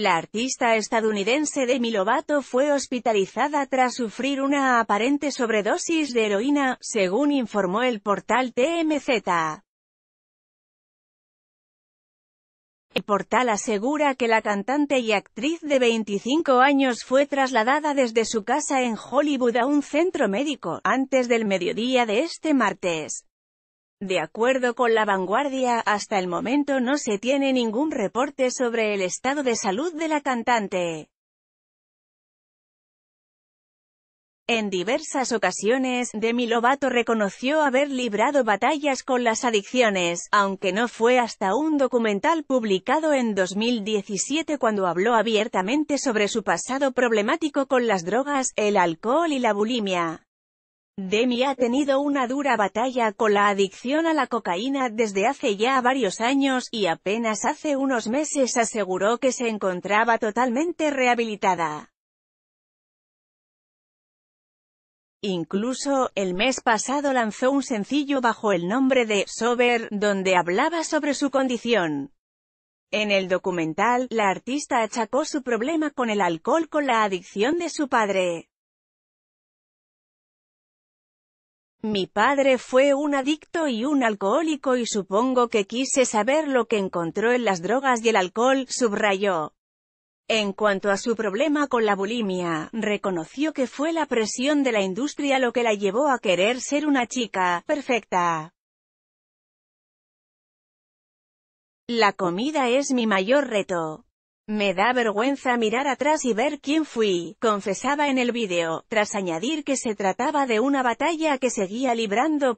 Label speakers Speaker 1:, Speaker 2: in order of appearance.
Speaker 1: La artista estadounidense Demi Lovato fue hospitalizada tras sufrir una aparente sobredosis de heroína, según informó el portal TMZ. El portal asegura que la cantante y actriz de 25 años fue trasladada desde su casa en Hollywood a un centro médico, antes del mediodía de este martes. De acuerdo con la vanguardia, hasta el momento no se tiene ningún reporte sobre el estado de salud de la cantante. En diversas ocasiones, Demi Lovato reconoció haber librado batallas con las adicciones, aunque no fue hasta un documental publicado en 2017 cuando habló abiertamente sobre su pasado problemático con las drogas, el alcohol y la bulimia. Demi ha tenido una dura batalla con la adicción a la cocaína desde hace ya varios años, y apenas hace unos meses aseguró que se encontraba totalmente rehabilitada. Incluso, el mes pasado lanzó un sencillo bajo el nombre de «Sober», donde hablaba sobre su condición. En el documental, la artista achacó su problema con el alcohol con la adicción de su padre. Mi padre fue un adicto y un alcohólico y supongo que quise saber lo que encontró en las drogas y el alcohol, subrayó. En cuanto a su problema con la bulimia, reconoció que fue la presión de la industria lo que la llevó a querer ser una chica perfecta. La comida es mi mayor reto. Me da vergüenza mirar atrás y ver quién fui, confesaba en el vídeo, tras añadir que se trataba de una batalla que seguía librando.